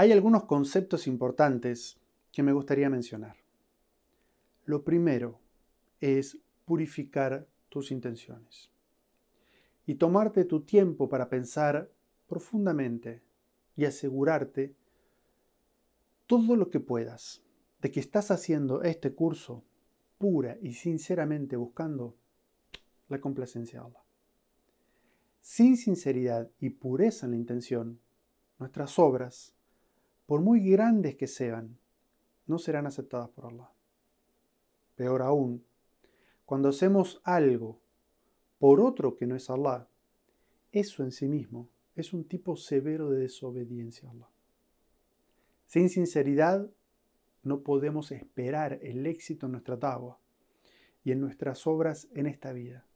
Hay algunos conceptos importantes que me gustaría mencionar. Lo primero es purificar tus intenciones y tomarte tu tiempo para pensar profundamente y asegurarte todo lo que puedas de que estás haciendo este curso pura y sinceramente buscando la complacencia de Allah. Sin sinceridad y pureza en la intención, nuestras obras por muy grandes que sean, no serán aceptadas por Allah. Peor aún, cuando hacemos algo por otro que no es Allah, eso en sí mismo es un tipo severo de desobediencia a Allah. Sin sinceridad no podemos esperar el éxito en nuestra Tawa y en nuestras obras en esta vida.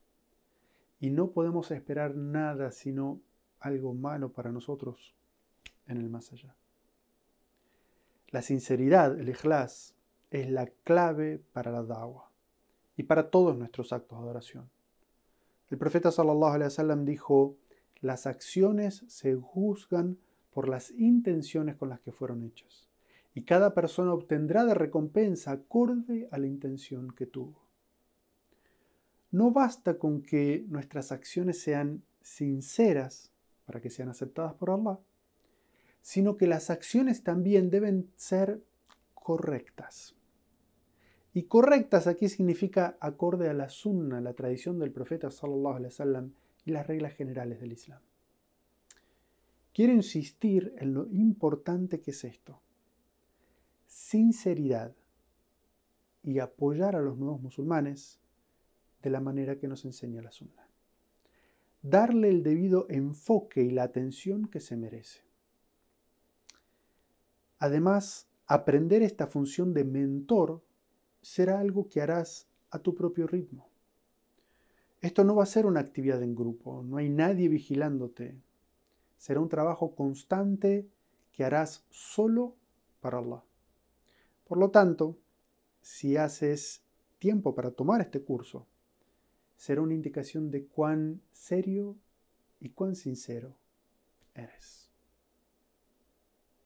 Y no podemos esperar nada sino algo malo para nosotros en el más allá. La sinceridad, el ikhlas, es la clave para la da'wah y para todos nuestros actos de adoración. El profeta sallallahu alaihi wasallam dijo: "Las acciones se juzgan por las intenciones con las que fueron hechas, y cada persona obtendrá de recompensa acorde a la intención que tuvo." No basta con que nuestras acciones sean sinceras para que sean aceptadas por Allah, sino que las acciones también deben ser correctas. Y correctas aquí significa acorde a la sunna, la tradición del profeta sallallahu alaihi wasallam y las reglas generales del Islam. Quiero insistir en lo importante que es esto. Sinceridad y apoyar a los nuevos musulmanes de la manera que nos enseña la sunna. Darle el debido enfoque y la atención que se merece. Además, aprender esta función de mentor será algo que harás a tu propio ritmo. Esto no va a ser una actividad en grupo, no hay nadie vigilándote. Será un trabajo constante que harás solo para Allah. Por lo tanto, si haces tiempo para tomar este curso, será una indicación de cuán serio y cuán sincero eres.